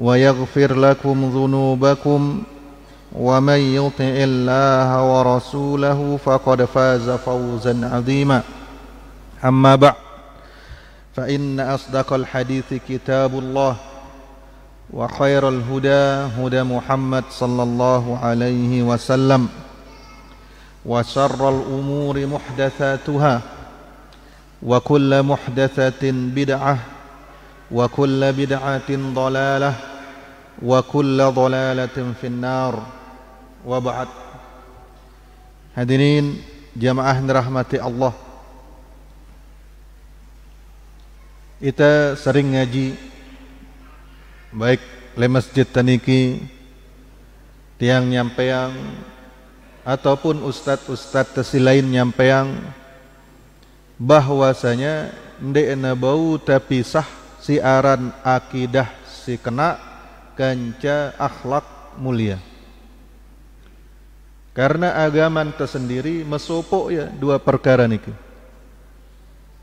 ويغفر لكم ذنوبكم ومن يطع الله ورسوله فقد فاز فوزا عظيما أما بعد فإن أصدق الحديث كتاب الله وخير الهدى هدى محمد صلى الله عليه وسلم وشر الأمور محدثاتها وكل محدثة بدعة وكل بدعة ضلالة وكل ضلالة في النار وبعد hadirin jemaah dirahmati Allah kita sering ngaji baik le masjid taniki tiang nyampeang ataupun ustad-ustad tersilain nyampeang bahwasanya ndek na bau tapi sah siaran akidah si kena ganja akhlak mulia karena agama tersendiri mesopok ya dua perkara niki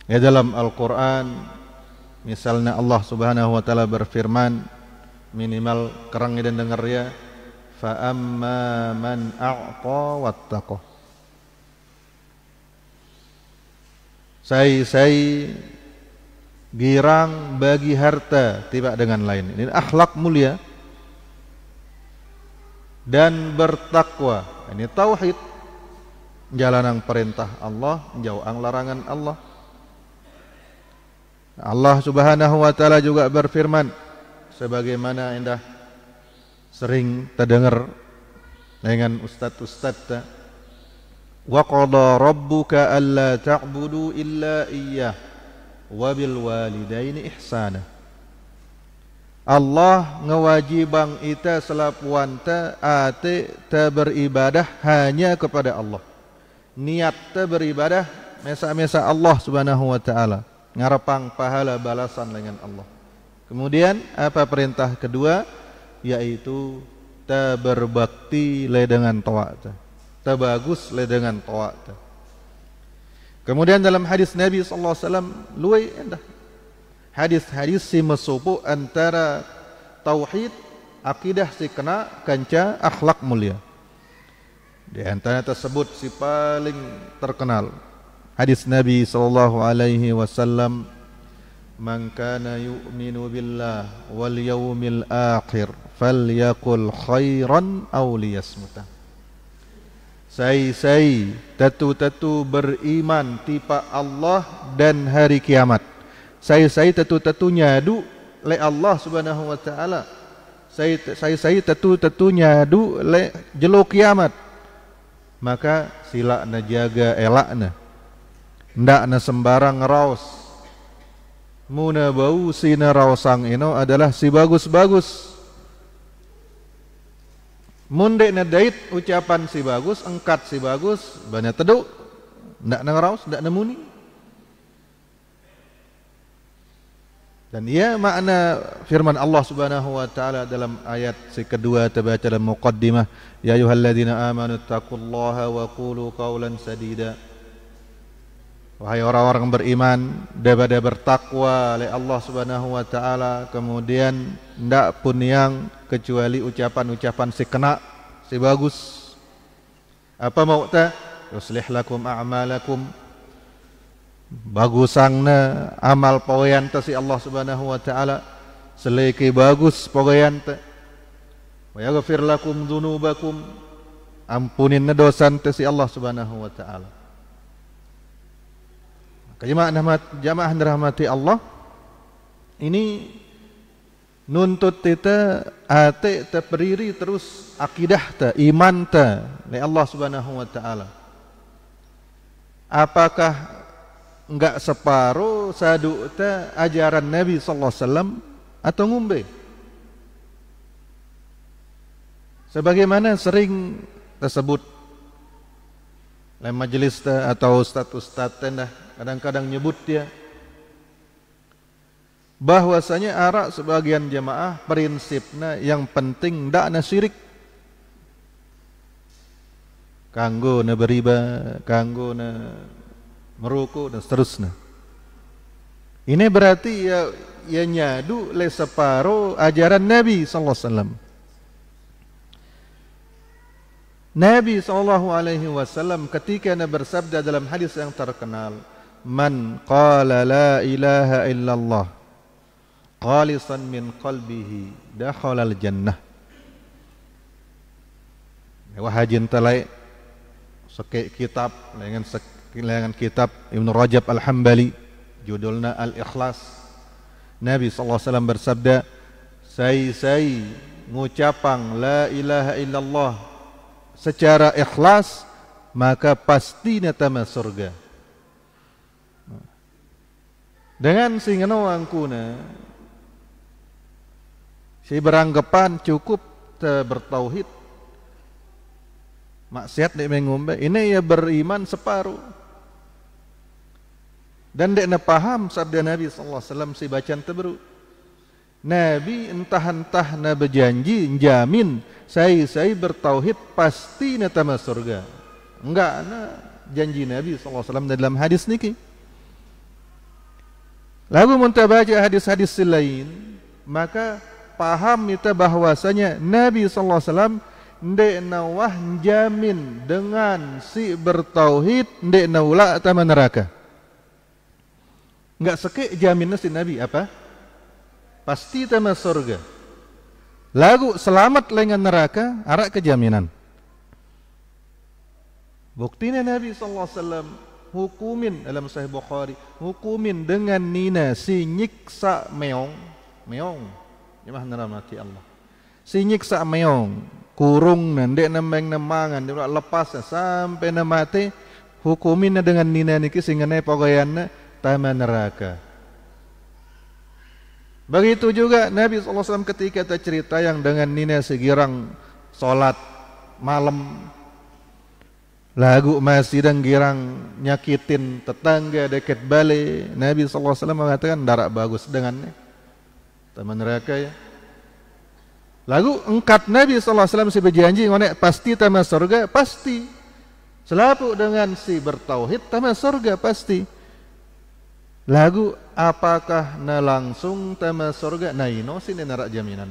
ya dalam Al-Qur'an misalnya Allah Subhanahu wa taala berfirman minimal kerang dan dengar ya fa'amma man a'ta wattaqa sai sai girang bagi harta tidak dengan lain ini akhlak mulia dan bertakwa ini tauhid jalanan perintah Allah jauh ang larangan Allah Allah Subhanahu wa taala juga berfirman sebagaimana indah sering terdengar dengan ustaz-ustaz ta -ustaz, wa qada rabbuka alla ta'budu illa iyyah wabil walidaini ihsana Allah ngewajibang ita selapuan ta ate ta beribadah hanya kepada Allah niat ta beribadah mesa-mesa Allah subhanahu wa ta'ala ngarepang pahala balasan dengan Allah kemudian apa perintah kedua yaitu ta berbakti le dengan ta ta bagus le dengan ta Kemudian dalam hadis Nabi sallallahu alaihi wasallam luai endah. Hadis hadis si mesopo antara tauhid akidah si kena kanca akhlak mulia. Di antara tersebut si paling terkenal hadis Nabi sallallahu alaihi wasallam man kana yu'minu billah wal yawmil akhir yakul khairan aw liyasmutah. Sai-sai tatu-tatu beriman tipa Allah dan hari kiamat. Sai-sai tatu-tatu nyadu le Allah Subhanahu wa taala. Sai-sai tatu-tatu nyadu le jelo kiamat. Maka sila na jaga elakna. Ndak na sembarang raos. Muna bau sina raosang ino adalah si bagus-bagus. Munde nedait ucapan si bagus, engkat si bagus, banyak teduk, ndak nengraus, ndak nemuni. Dan ia makna firman Allah Subhanahu wa taala dalam ayat si kedua terbaca dalam muqaddimah, ya ayyuhalladzina amanu taqullaha wa qulu qawlan sadida. Wahai orang-orang beriman, daripada bertakwa oleh Allah Subhanahu wa taala, kemudian ndak pun yang kecuali ucapan-ucapan si kena si bagus apa maukta yuslih lakum a'malakum Bagus sangna amal pawayan si Allah subhanahu wa ta'ala seleki bagus pawayan ta wa yaghfir lakum dhunubakum ampunin na dosa si Allah subhanahu wa ta'ala jemaah jemaah rahmati Allah ini nuntut kita ate terperiri terus akidah ta iman ta le Allah Subhanahu wa taala apakah enggak separuh sadu ta ajaran Nabi sallallahu alaihi wasallam atau ngumbe sebagaimana sering tersebut le majelis ta atau status ustaz kadang-kadang nyebut dia bahwasanya arak sebagian jemaah prinsipnya yang penting tidak ada syirik kanggo na beriba kanggo na meruku dan seterusnya ini berarti ya ya nyadu le separo ajaran Nabi sallallahu alaihi wasallam Nabi sallallahu alaihi wasallam ketika Nabi bersabda dalam hadis yang terkenal man qala la ilaha illallah khalisan min qalbihi dakhala al-jannah. Wa hajin talai seke kitab dengan sekilangan kitab Ibn Rajab Al-Hambali judulnya Al-Ikhlas. Nabi sallallahu alaihi wasallam bersabda, "Sai sai ngucapang la ilaha illallah secara ikhlas maka pasti netama surga." Dengan sing ngono angkuna Si beranggapan cukup bertauhid maksiat dek mengumbe ini ia beriman separuh dan dek ne paham sabda Nabi SAW. si bacaan terbaru Nabi entah entah ne berjanji jamin saya saya bertauhid pasti ne tamas surga enggak ne janji Nabi SAW dalam hadis niki Lagu muntah baca hadis-hadis lain maka paham kita bahwasanya Nabi sallallahu alaihi wasallam ndek nawah jamin dengan si bertauhid ndek naula atau neraka. Enggak sekek jaminnya si Nabi apa? Pasti tema surga. Lagu selamat lengan neraka arah kejaminan. Bukti Nabi sallallahu alaihi wasallam hukumin dalam sahih Bukhari hukumin dengan nina si nyiksa meong meong nara mati Allah. Singik sa meong kurung nende nembeng nembangan dia lepas sampai nemate hukumina dengan nina niki sehingga singane pogayan tama neraka. Begitu juga Nabi SAW ketika cerita yang dengan nina segirang solat malam lagu masih dan girang nyakitin tetangga dekat balai Nabi SAW mengatakan darak bagus dengannya taman neraka ya. Lagu engkat Nabi SAW alaihi wasallam si berjanji ngonek pasti taman surga pasti. Selapu dengan si bertauhid taman surga pasti. Lagu apakah na langsung taman surga na ino sini narak jaminan.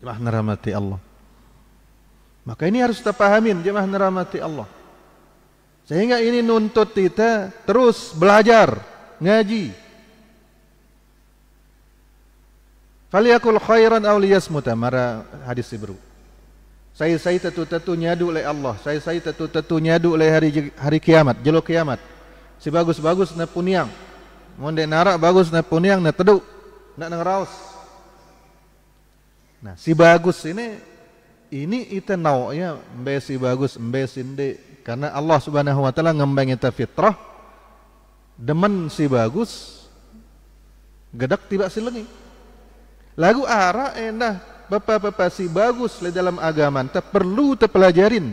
Jemaah neramati Allah. Maka ini harus kita pahamin jemaah neramati Allah. Sehingga ini nuntut kita terus belajar ngaji Faliyakul khairan aw liyasmuta mara hadis ibru. Saya saya tetu tetu nyadu oleh Allah. Saya saya tetu tetu nyadu oleh hari hari kiamat, jelo kiamat. Si bagus bagus na puniang. Mun narak bagus na puniang na teduk, na ngeraus. Nah, si bagus ini ini ite nau ya, mbe si bagus mbe sindi. karena Allah Subhanahu wa taala ngembang itu fitrah. Demen si bagus gedak tidak silengi. Lagu arah enak bapa-bapa si bagus le dalam agama Tak perlu terpelajarin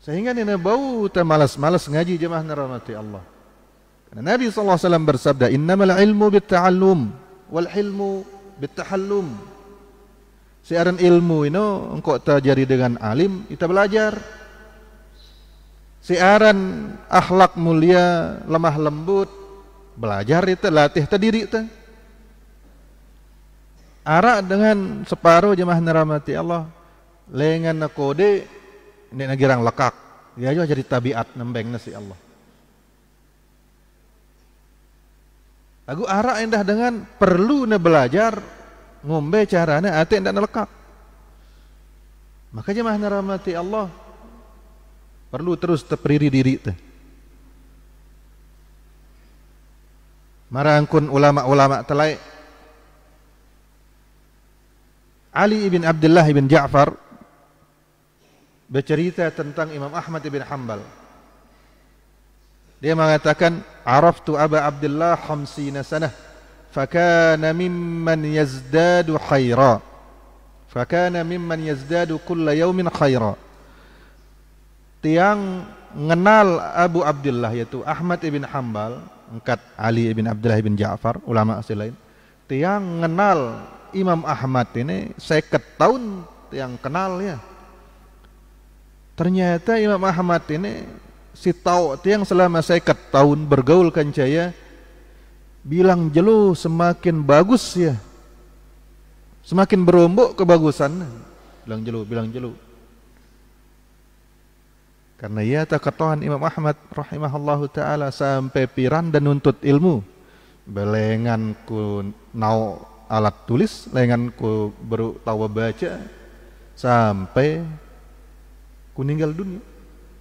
Sehingga ini bau tak malas-malas ngaji jemaah neramati Allah Karena Nabi SAW bersabda Innamal ilmu bitta'allum Wal ilmu bitta'allum Siaran ilmu ini Engkau terjadi dengan alim Kita belajar Siaran akhlak mulia Lemah lembut Belajar itu latih terdiri itu arak dengan separuh jemaah neramati Allah lengan nakode ini nak girang lekak dia ya, juga jadi tabiat nembeng nasi Allah Aku arak indah dengan perlu ne belajar ngombe caranya ate ndak nelekak. Maka jemaah rahmati Allah perlu terus terperiri diri teh. Marangkun ulama-ulama telai Ali ibn Abdullah ibn Ja'far bercerita tentang Imam Ahmad ibn Hanbal. Dia mengatakan, "Araftu Aba Abdullah 50 sanah, fa kana mimman yazdadu khaira." Fakana mimman yazdadu kulla yawmin khaira Tiang mengenal Abu Abdullah yaitu Ahmad ibn Hanbal Angkat Ali ibn Abdullah ibn Ja'far Ulama asli lain Tiang mengenal Imam Ahmad ini seket tahun yang kenal ya. Ternyata Imam Ahmad ini si tau tiang selama seket tahun bergaul kan caya, bilang jelo semakin bagus ya. Semakin berombok kebagusan. Bilang jelo bilang jelo. Karena ia tak ketuhan Imam Ahmad rahimahullahu ta'ala sampai piran dan nuntut ilmu. Belengan ku nau alat tulis lengan ku baru tahu baca sampai ku meninggal dunia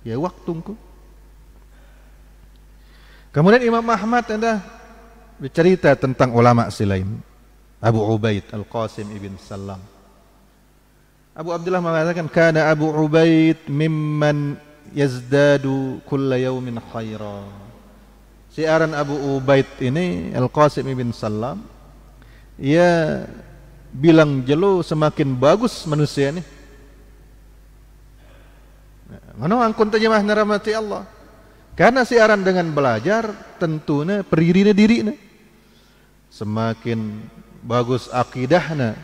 ya waktu ku. kemudian Imam Ahmad ada bercerita tentang ulama silaim Abu Ubaid Al Qasim ibn Salam Abu Abdullah mengatakan kana Abu Ubaid mimman yazdadu kulla yawmin khaira Si Abu Ubaid ini Al Qasim ibn Salam ya bilang jelo semakin bagus manusia ni. Mana angkun tanya mah nerahmati Allah. Karena siaran dengan belajar tentunya peririnya diri Semakin bagus akidahnya,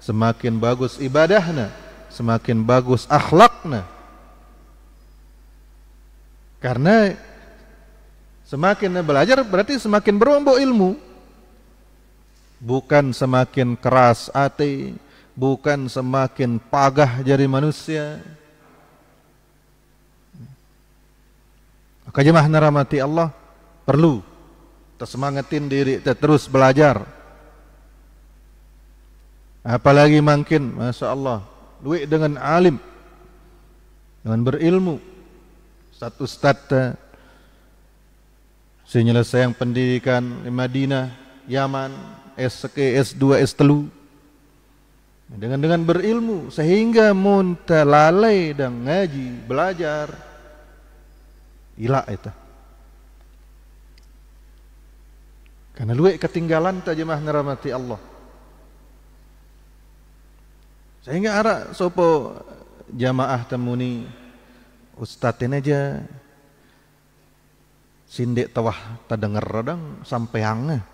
semakin bagus ibadahnya, semakin bagus akhlaknya. Karena semakin belajar berarti semakin berombok ilmu bukan semakin keras hati, bukan semakin pagah jari manusia. Kajimah naramati Allah perlu tersemangatin diri, terus belajar. Apalagi mungkin, Masya Allah, duit dengan alim, dengan berilmu, satu stat Sinyalah sayang pendidikan di Madinah, Yaman, S1, S2, S3 dengan dengan berilmu sehingga munta dan ngaji belajar ila itu karena luwe ketinggalan ta jemaah ngeramati Allah sehingga ara sopo jamaah temuni ustaz aja sindik tawah tadenger radang sampeangnya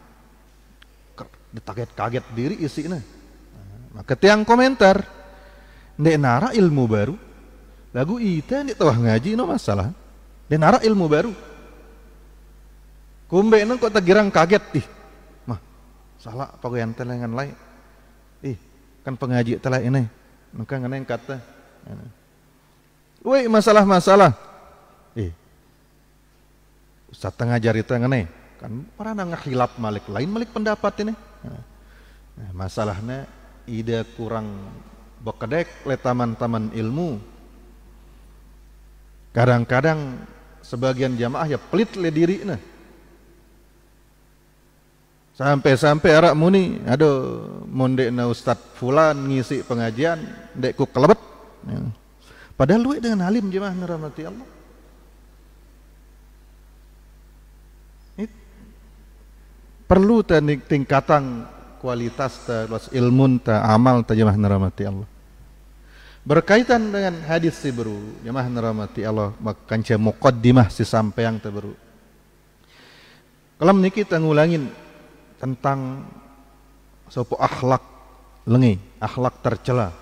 ditaget-kaget diri isi nah, maka tiang komentar nek nara ilmu baru lagu itu nek tawah ngaji no masalah nek nara ilmu baru kumbe neng kok tergirang kaget ih mah salah apa yang telengan lain ih kan pengaji telah ini maka ngeneng kata woi masalah-masalah ih Ustaz tengah jari tengah ini kan pernah menghilap malik lain malik pendapat ini Eh, masalahnya ide kurang bekedek le taman-taman ilmu. Kadang-kadang sebagian jamaah ya pelit le diri nah. Sampai-sampai arak muni, aduh, mondek na ustad Fulan ngisi pengajian, dek ku kelebet. Ya. Padahal duit dengan halim jemaah ngeramati Allah. perlu teknik tingkatan kualitas terus ilmu ta amal terjemah neramati Allah. Berkaitan dengan hadis si beru, jemaah neramati Allah, makan cia mukaddimah si sampai yang terbaru Kalau ini kita ngulangin tentang sopo akhlak lengi, akhlak tercela.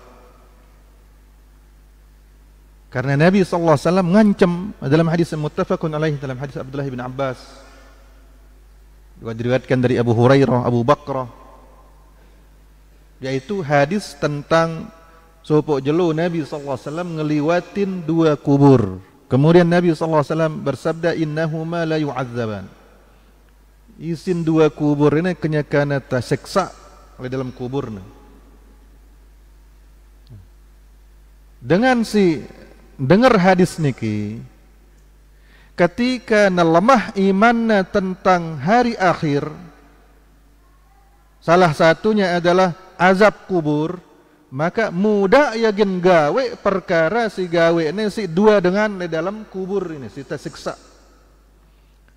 Karena Nabi Sallallahu Alaihi Wasallam mengancam dalam hadis muttafaqun alaih dalam hadis Abdullah bin Abbas diriwayatkan dari Abu Hurairah, Abu Bakrah yaitu hadis tentang sopok jelu Nabi Sallallahu Alaihi Wasallam ngeliwatin dua kubur kemudian Nabi Sallallahu Alaihi Wasallam bersabda innahuma la yu'adzaban isin dua kubur ini kenyakana tasiksa oleh dalam kuburnya. dengan si dengar hadis niki ketika nelemah imannya tentang hari akhir salah satunya adalah azab kubur maka muda yakin gawe perkara si gawe ini si dua dengan di dalam kubur ini si tersiksa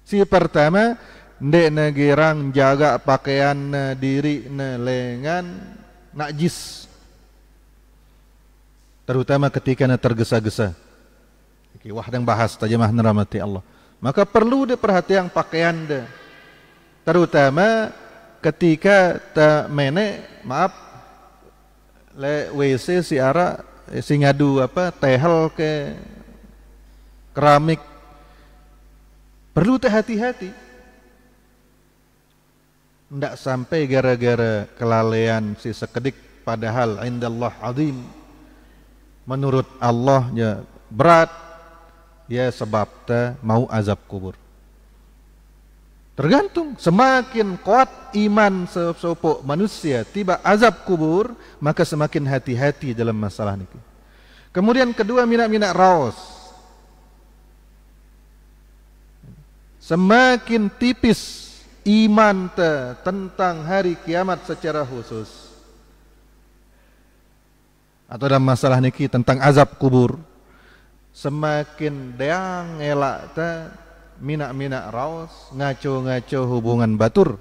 si pertama ndek negerang jaga pakaian diri lengan najis terutama ketika tergesa-gesa Okay, wah yang bahas tajamah neramati Allah. Maka perlu dia perhatian pakaian dia. Terutama ketika ta mene, maaf, le WC si ara eh, si ngadu apa tehel ke keramik perlu teh hati-hati ndak sampai gara-gara kelalaian si sekedik padahal indallah azim menurut Allah ya berat ya sebab te mau azab kubur. Tergantung semakin kuat iman sesopo manusia tiba azab kubur maka semakin hati-hati dalam masalah ini. Kemudian kedua minat-minat raus. Semakin tipis iman te tentang hari kiamat secara khusus atau dalam masalah niki tentang azab kubur semakin deang elak ta minak minak raus ngaco ngaco hubungan batur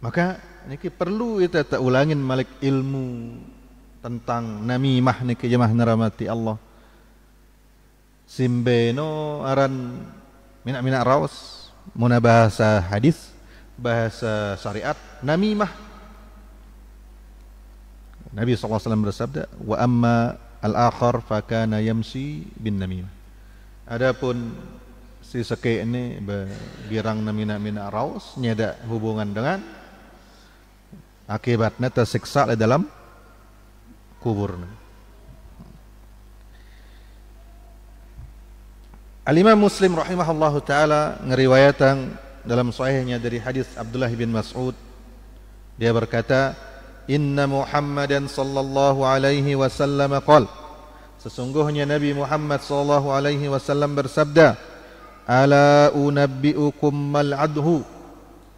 maka niki perlu kita tak ulangin malik ilmu tentang nami mah niki jemaah neramati Allah simbeno aran minak minak raus mana bahasa hadis bahasa syariat nami mah. Nabi SAW bersabda Wa amma al-akhar fakana yamsi bin namimah Adapun si seke ini Birang namina mina raus Nyada hubungan dengan Akibatnya tersiksa di dalam kubur Alimah imam Muslim rahimahallahu ta'ala Ngeriwayatan dalam sahihnya dari hadis Abdullah bin Mas'ud Dia berkata إن محمدا صلى الله عليه وسلم قال Sesungguhnya Nabi Muhammad sallallahu alaihi wasallam bersabda, "Ala unabbiukum mal adhu?"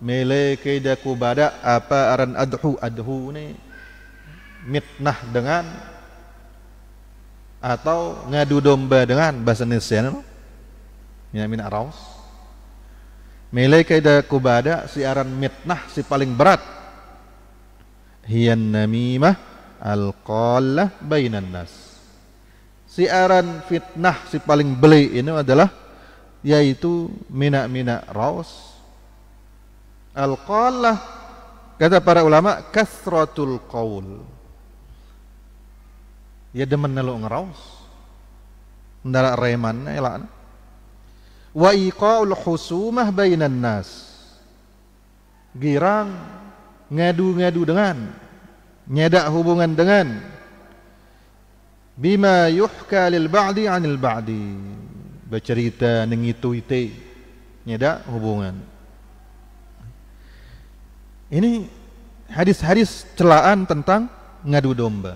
Meleke daku bada apa aran adhu? Adhu ni mitnah dengan atau ngadu domba dengan bahasa Indonesia no? Ya min araus. Meleke daku si aran mitnah si paling berat hiya namimah al-qallah bainan nas. Siaran fitnah si paling beli ini adalah yaitu minak-minak raus al-qallah kata para ulama kasratul qaul. Ya demen nelo ngeraus. Ndara reman elan. Wa iqaul husumah bainan nas. Girang ngadu-ngadu dengan nyedak hubungan dengan bima yuhka lil ba'di anil ba'di bercerita ning itu itu nyedak hubungan ini hadis-hadis celaan tentang ngadu domba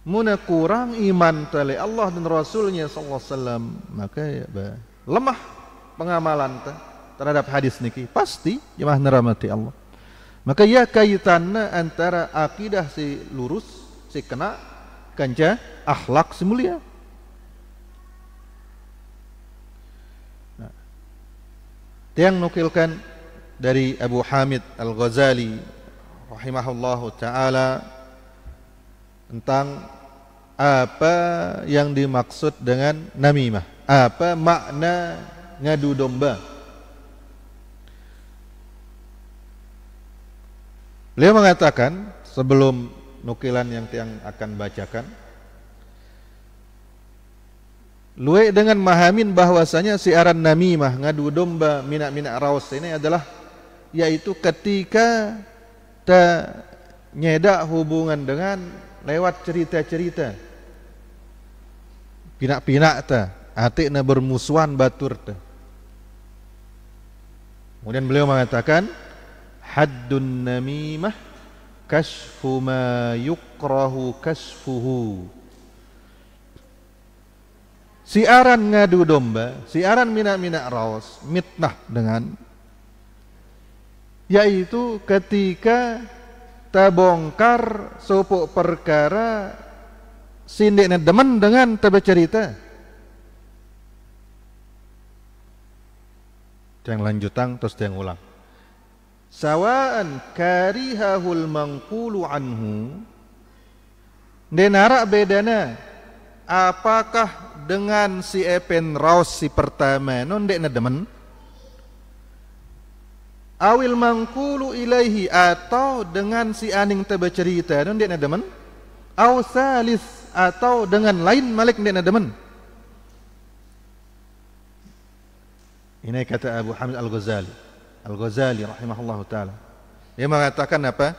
Muna kurang iman tali Allah dan Rasulnya Sallallahu Alaihi Wasallam maka ya, bah, lemah pengamalan teh terhadap hadis niki pasti jemaah neramati Allah maka ya kaitan antara akidah si lurus si kena kanja akhlak si mulia yang nukilkan dari Abu Hamid Al-Ghazali rahimahullah taala tentang apa yang dimaksud dengan namimah apa makna ngadu domba Beliau mengatakan sebelum nukilan yang tiang akan bacakan Lue dengan memahamin bahwasanya siaran namimah ngadu domba minak-minak raus ini adalah yaitu ketika ta nyedak hubungan dengan lewat cerita-cerita pinak-pinak ta atik na bermusuhan batur ta kemudian beliau mengatakan haddun namimah kasfu ma yukrahu kasfuhu siaran ngadu domba siaran mina-mina raos mitnah dengan yaitu ketika tabongkar sopo perkara sindeknya demen dengan cerita yang lanjutang terus yang ulang sawaan karihahul mangkulu anhu denara bedana apakah dengan si Epen Raus si pertama non dekna demen awil mangkulu ilaihi atau dengan si aning te cerita? non dekna demen aw salis atau dengan lain malik dekna demen ini kata Abu Hamid Al-Ghazali Al-Ghazali rahimahullahu taala. Dia mengatakan apa?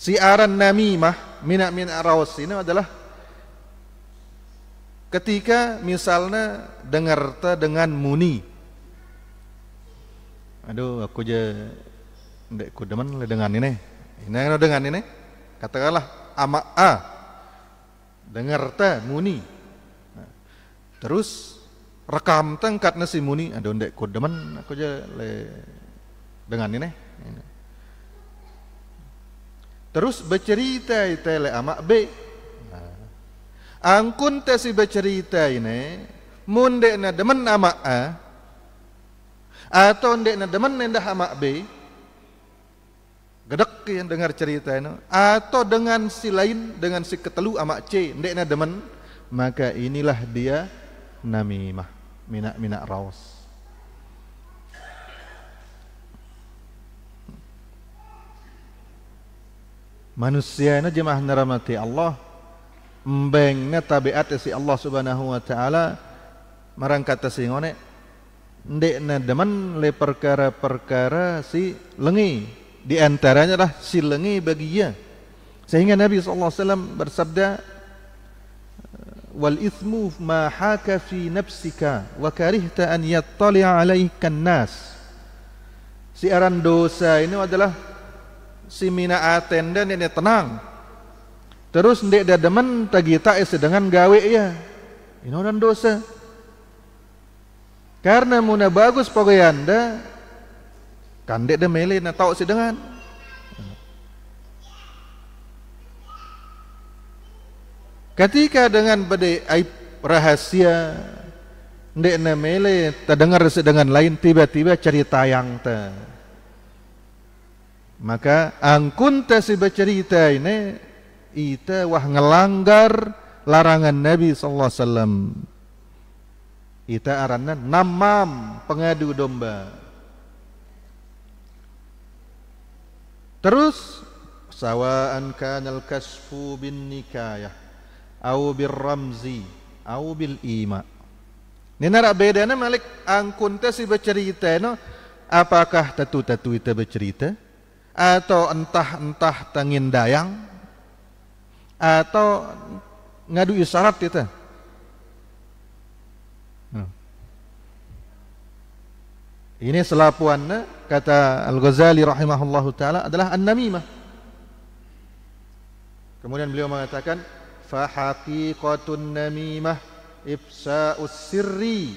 Siaran namimah min min arawas ini adalah ketika misalnya dengar ta dengan muni. Aduh, aku je ndak ku demen le dengan ini. Ini kena dengan ini. Katakanlah ama a dengar ta muni. Terus rekam tengkat nasi muni ada ndek ko demen aku je le dengan ini terus bercerita itu le amak B. angkun te si bercerita ini mun na demen amak a atau ndek na demen nenda amak B. gedek yang dengar cerita ini atau dengan si lain dengan si ketelu amak c ndek na demen maka inilah dia namimah minak minak raus. Manusia ini jemaah neramati Allah Mbeng ini si Allah subhanahu wa ta'ala Marang kata si ngonek Ndik ini demen le perkara-perkara si lengi diantaranya lah si lengi bagi ia Sehingga Nabi SAW bersabda wal ithmu ma haka fi nafsika wa karihta an yattali alayka nas aran dosa ini adalah si mina atenda ini tenang terus ndek da demen tagita es dengan gawe ya ini aran dosa karena muna bagus pagayanda kandek de mele na tau sedengan Ketika dengan bedi aib rahasia ndek nemele terdengar dengan lain tiba-tiba cerita yang te. Maka angkun te si bercerita ini ite wah ngelanggar larangan Nabi sallallahu alaihi wasallam. Ita aranna namam pengadu domba. Terus sawa'an kanal kasfu bin nikayah au bir ramzi au bil ima ni nara beda na malik angkun te si bercerita no apakah tatu-tatu itu bercerita atau entah-entah tangin dayang atau ngadu isyarat itu hmm. Ini selapuan kata Al-Ghazali rahimahullah taala adalah an-namimah. Kemudian beliau mengatakan fahaqiqatun namimah ifsa'us sirri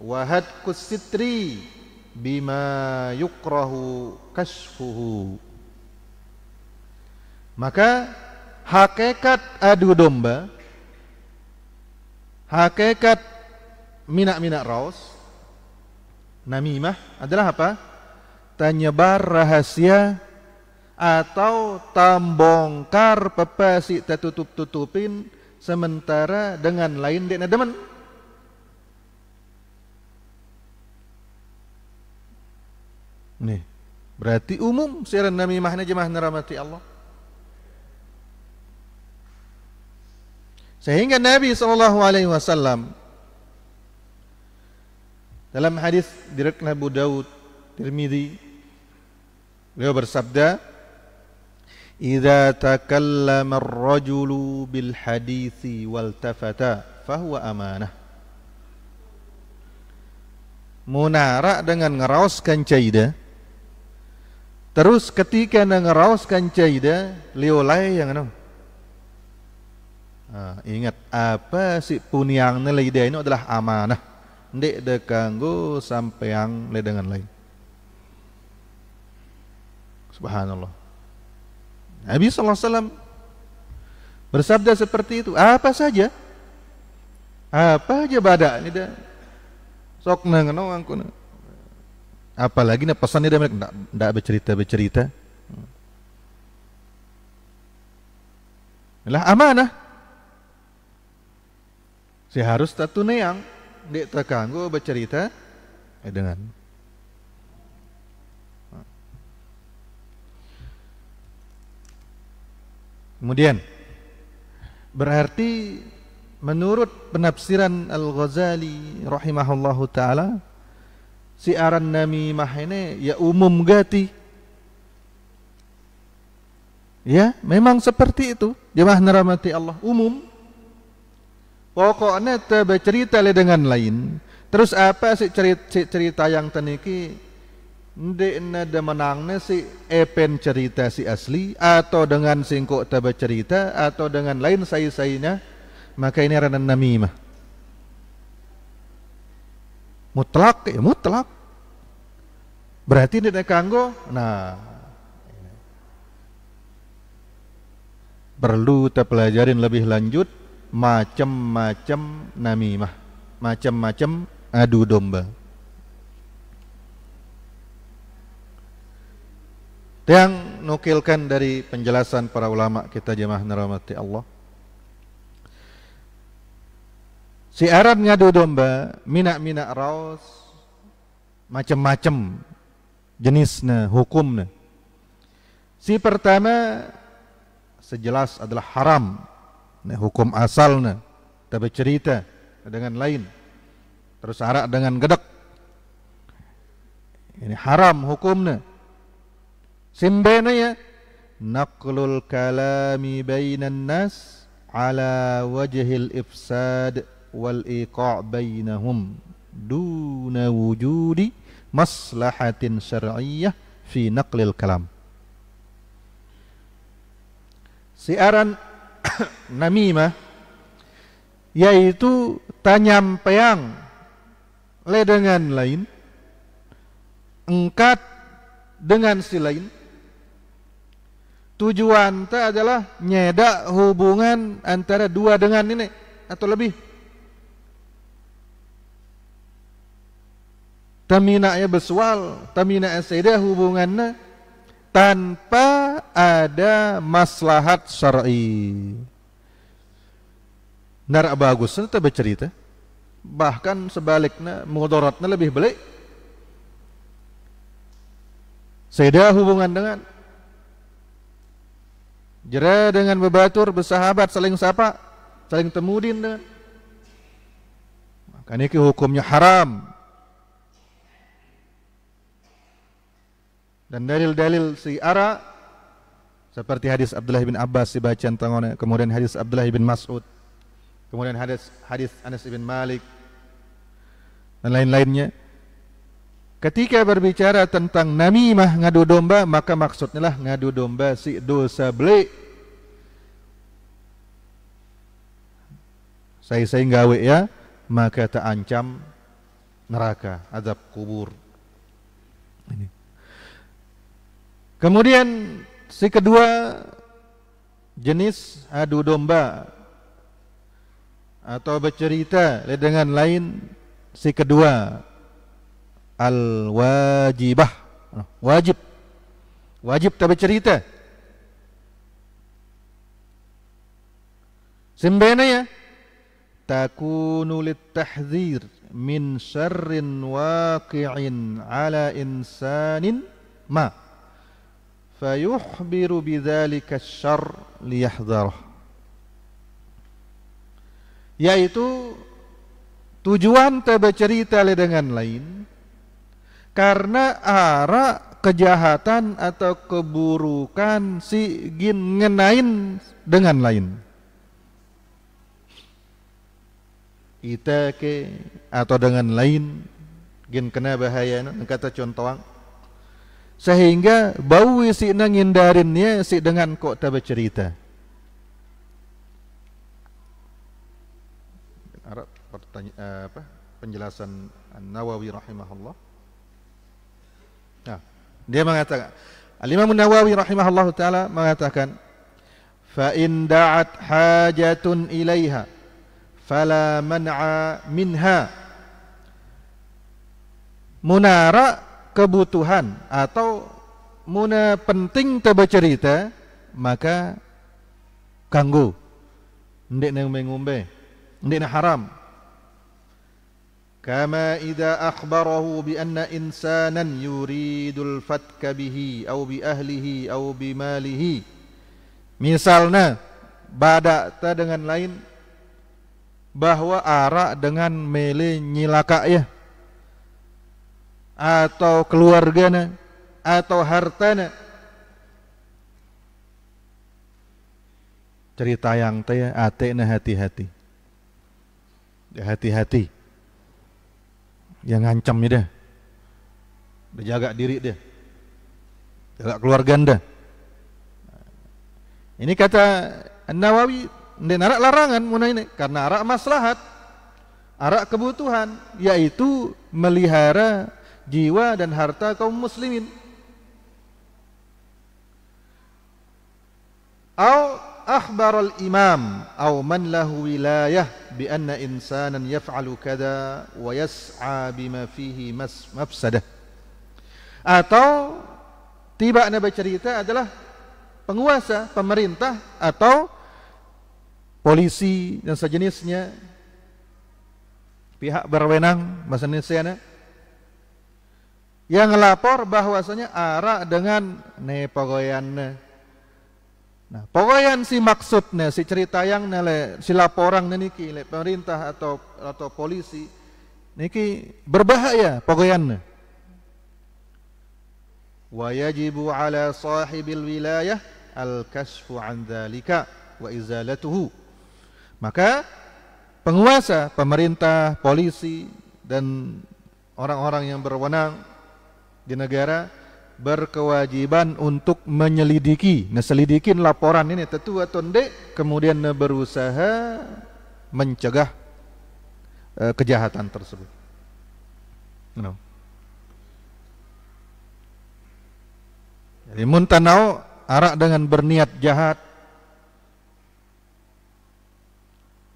wa hadkus بما bima كشفه kasfuhu maka hakikat adu domba hakikat minak-minak raus namimah adalah apa? Tanyebar rahasia atau tambongkar pepesi tertutup tutupin sementara dengan lain dek nademan nih berarti umum siaran Nabi mahna jemaah neramati Allah sehingga Nabi saw dalam hadis diriwayatkan Abu Daud Tirmizi beliau bersabda إذا تكلم الرجل بالحديث والتفت فهو أمانة Munara dengan ngerauskan caida Terus ketika ngerauskan caida Liulai yang anu Ah, ha, ingat apa si puniang ni lagi dia ini adalah amanah. Ndik de kanggo sampai yang le dengan lain. Subhanallah. Nabi SAW bersabda seperti itu apa saja apa aja badak ini dah sok nang apalagi nak pesan dia mereka tidak bercerita bercerita lah amanah si harus tak tunai yang dia terkanggu bercerita dengan Kemudian berarti menurut penafsiran Al-Ghazali rahimahullahu taala siaran nami mahene ya umum gati. Ya, memang seperti itu. Jemaah neramati Allah umum. Pokoknya tebe cerita le dengan lain. Terus apa si cerita, cerita yang teniki ndekna de menang ne si epen cerita si asli atau dengan singkok tabe cerita atau dengan lain sayi-sayinya maka ini ranan namimah mutlak ya mutlak berarti ndekna kanggo nah perlu kita pelajarin lebih lanjut macam-macam namimah macam-macam adu domba Yang nukilkan dari penjelasan para ulama kita jemaah nerahmati Allah. Si Arab ngadu domba, minak-minak raus, macam-macam jenisnya, hukumnya. Si pertama, sejelas adalah haram. Nah, hukum asalnya, tapi cerita dengan lain. Terus arak dengan gedek. Ini haram hukumnya simbena ya naqlul kalami bainan nas ala wajhil ifsad wal iqa' bainahum duna wujudi maslahatin syar'iyyah fi naqlil kalam siaran namimah yaitu tanyam peyang le dengan lain engkat dengan si lain tujuan itu adalah nyedak hubungan antara dua dengan ini atau lebih taminaknya bersual taminaknya sedia hubungannya tanpa ada maslahat syar'i nara bagus itu bercerita bahkan sebaliknya mudaratnya lebih belik sedia hubungan dengan Jera dengan berbatur bersahabat saling sapa, saling temudin dengan. Maka ini hukumnya haram. Dan dalil-dalil si ara seperti hadis Abdullah bin Abbas si bacaan tangannya, kemudian hadis Abdullah bin Mas'ud, kemudian hadis hadis Anas bin Malik dan lain-lainnya. Ketika berbicara tentang namimah ngadu domba maka maksudnya lah ngadu domba si dosa beli. Saya saya ngawe ya maka terancam neraka azab kubur. Ini. Kemudian si kedua jenis adu domba atau bercerita dengan lain si kedua al wajibah wajib wajib tapi cerita sembena ya takunu litahzir min syarrin waqi'in ala insanin ma fayuhbiru bidzalika syarr liyahdhar yaitu tujuan tabe cerita le dengan lain karena arah kejahatan atau keburukan si gin ngenain dengan lain kita ke atau dengan lain gin kena bahaya kata contohan sehingga bau si nangin darinnya si dengan kok tak bercerita Arab pertanyaan eh, apa penjelasan Nawawi rahimahullah Ya. Dia mengatakan Al-Imam Nawawi rahimahullahu taala mengatakan fa in da'at hajatun ilaiha fala man'a minha munara kebutuhan atau muna penting tebercerita maka ganggu, ndek nang mengumbe ndek nang haram كما إذا أخبره بأن إنسانا يريد الفتك به أو بأهله أو بماله misalnya bada dengan lain bahwa arak dengan mele nyilaka ya atau keluargana atau hartana cerita yang teh ate hati-hati hati-hati yang ngancam ya dia. Dia jaga diri dia. Jaga keluarga anda. Ini kata Nawawi, ini arak larangan munai ini karena arak maslahat, arak kebutuhan, yaitu melihara jiwa dan harta kaum muslimin. Au أخبر الإمام أو من له ولاية بأن إنسانا يفعل كذا ويسعى بما فيه مفسدة atau tiba Nabi cerita adalah penguasa, pemerintah atau polisi dan sejenisnya pihak berwenang bahasa Indonesia ne? yang lapor bahwasanya arah dengan nepogoyan Nah, pokoknya si maksudnya, si cerita yang nilai, si laporan niki, nilai pemerintah atau atau polisi, niki berbahaya pokoknya. wajibu ala sahibil wilayah al kashf an dalika wa izalatuhu. Maka penguasa, pemerintah, polisi dan orang-orang yang berwenang di negara berkewajiban untuk menyelidiki. neselidikin laporan ini atau ndek, kemudian berusaha mencegah e, kejahatan tersebut. No. Nah. Jadi muntanau arak dengan berniat jahat.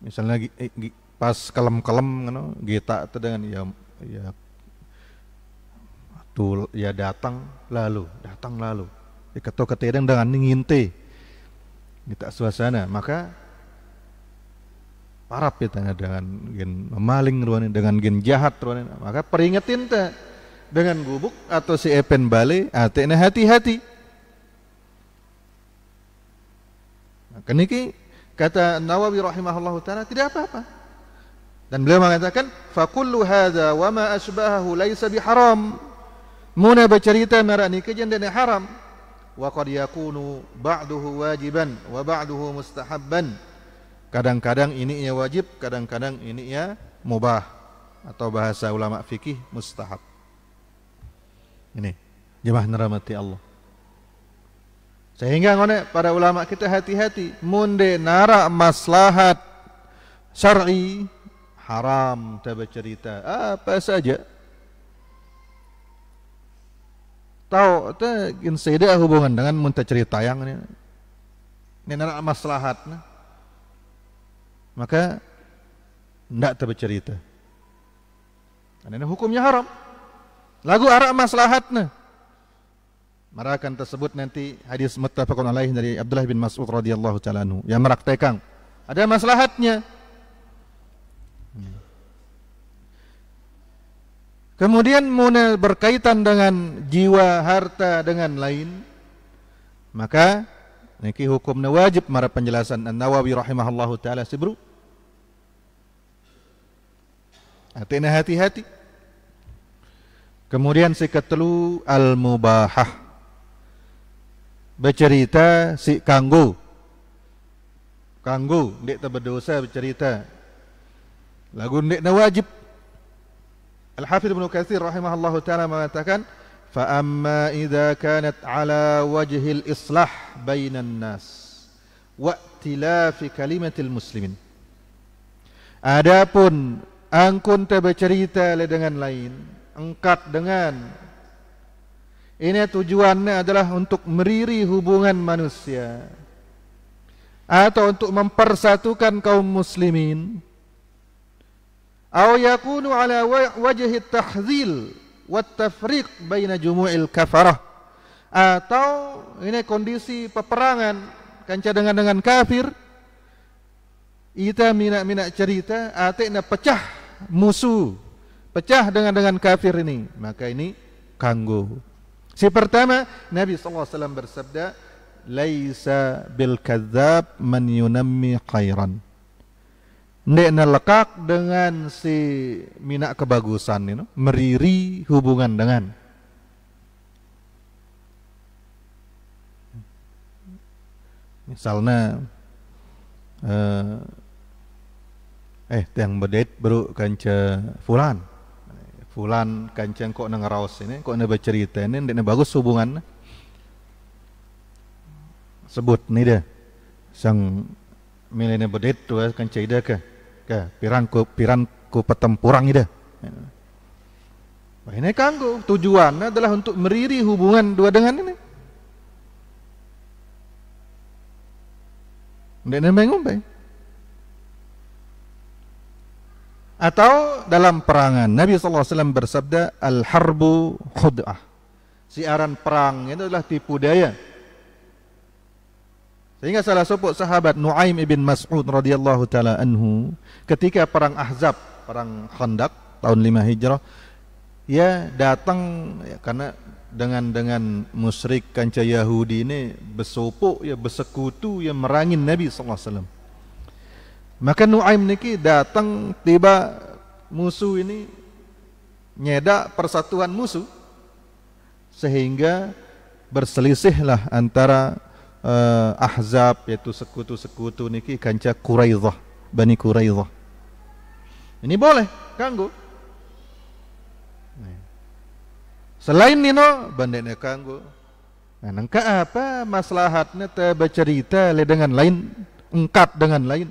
Misalnya eh, pas kelem-kelem, gitu, no, kita itu dengan ya, ya tul ya datang lalu datang lalu ya ketok ketedang dengan ngintai kita suasana maka parap kita ya, dengan gen memaling ruan dengan gen jahat ruan maka peringatin te dengan gubuk atau si epen bale atene ah, hati-hati maka niki kata Nawawi rahimahullahu taala tidak apa-apa dan beliau mengatakan fa kullu hadza wa ma asbahahu laysa biharam Muna bercerita merah ni kerja dan haram. Wa qad yakunu ba'duhu wajiban wa ba'duhu mustahabban. Kadang-kadang ini ia wajib, kadang-kadang ini ia mubah. Atau bahasa ulama fikih mustahab. Ini. Jemaah neramati Allah. Sehingga ngone para ulama kita hati-hati munde nara maslahat syar'i haram tabe cerita apa saja tahu teh gin hubungan dengan muntah cerita yang ini ini nara maslahat maka tidak tebe cerita ini hukumnya haram lagu arah maslahat Marakan tersebut nanti hadis muttafaqun alaih dari Abdullah bin Mas'ud radhiyallahu taala anhu yang meraktekang ada maslahatnya hmm. Kemudian mona berkaitan dengan jiwa, harta dengan lain. Maka niki hukumnya wajib mara penjelasan An-Nawawi rahimahullahu taala sibru. Atina hati-hati. Kemudian si ketelu al-mubahah. Bercerita si kanggo. Kanggo ndek ta bercerita. Lagu ndek na wajib Al-Hafidh Ibn Katsir, rahimahullah ta'ala mengatakan Fa'amma idha kanat ala wajhil islah bainan nas Wa'tilafi kalimatil muslimin Adapun angkun tercerita le dengan lain engkat dengan ini tujuannya adalah untuk meriri hubungan manusia atau untuk mempersatukan kaum muslimin أو يكون على tahzil التحذيل والتفريق بين جموع الكفرة atau ini kondisi peperangan kancah dengan dengan kafir kita minak minak cerita atik nak pecah musuh pecah dengan dengan kafir ini maka ini kanggo si pertama Nabi Sallallahu Alaihi Wasallam bersabda laisa bil kadzab man yunammi khairan ndek nelekak dengan si minak kebagusan ini, meriri hubungan dengan misalnya eh, eh yang bedet baru kanca fulan fulan kanceng kok nengeraus ini kok nene bercerita ini ndek bagus hubungan sebut ni deh sang milenya bedet tu eh, kanca ida ke ke piranku piranku petempuran ide. Nah, ini kanggo tujuannya adalah untuk meriri hubungan dua dengan ini. Dan mengumbai. Atau dalam perangan Nabi saw bersabda Al-Harbu Khud'ah Siaran perang itu adalah tipu daya Sehingga salah seorang sahabat Nuaim ibn Mas'ud radhiyallahu taala anhu ketika perang Ahzab, perang Khandaq tahun 5 Hijrah, ia datang ya, karena dengan dengan musyrik kancah Yahudi ini bersopok ya bersekutu ya merangin Nabi sallallahu alaihi wasallam. Maka Nuaim niki datang tiba musuh ini nyedak persatuan musuh sehingga berselisihlah antara uh, Ahzab yaitu sekutu-sekutu niki ganja Quraizah, Bani Quraizah. Ini boleh ganggu. Eh. Selain nino bandek ne ganggu. Nah, eh, nengka apa maslahatnya te bercerita le dengan lain, engkat dengan lain.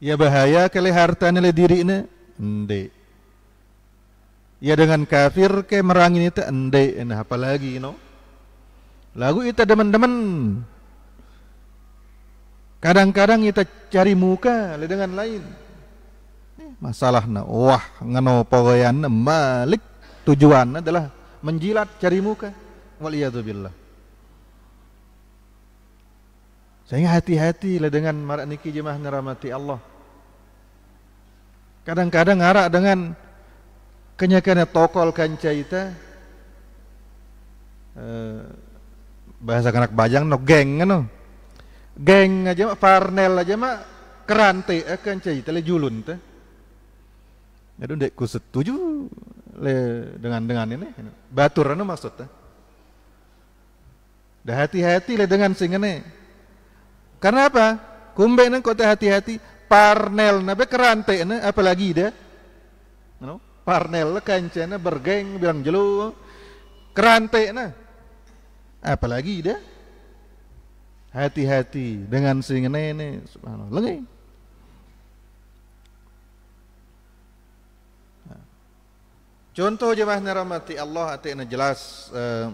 Ya bahaya kele harta ne le diri ini, ende. Ya dengan kafir ke merangin itu ende, nah, apalagi you no. Know? Lagu kita teman-teman. Kadang-kadang kita cari muka lah dengan lain. Eh, masalah na wah ngano pogoyan malik tujuan adalah menjilat cari muka. Waliyadzubillah. Sehingga hati-hati lah dengan marak niki jemaah nerahmati Allah. Kadang-kadang ngarak dengan kenyakannya tokol kancaita. Eh, bahasa anak bajang no geng ano kan geng aja mah farnel aja mah kerante akan eh, cai tele julun teh aduh dek ku setuju le dengan dengan ini ano. batur ano maksud teh dah hati-hati le dengan sing ini karena apa kumbe nang kota hati-hati parnel nabe kerante ane apalagi deh ano parnel kancana bergeng bilang jelo kerante nah apalagi dia hati-hati dengan si ini subhanallah lengi contoh jemaah nirmati Allah ati jelas uh,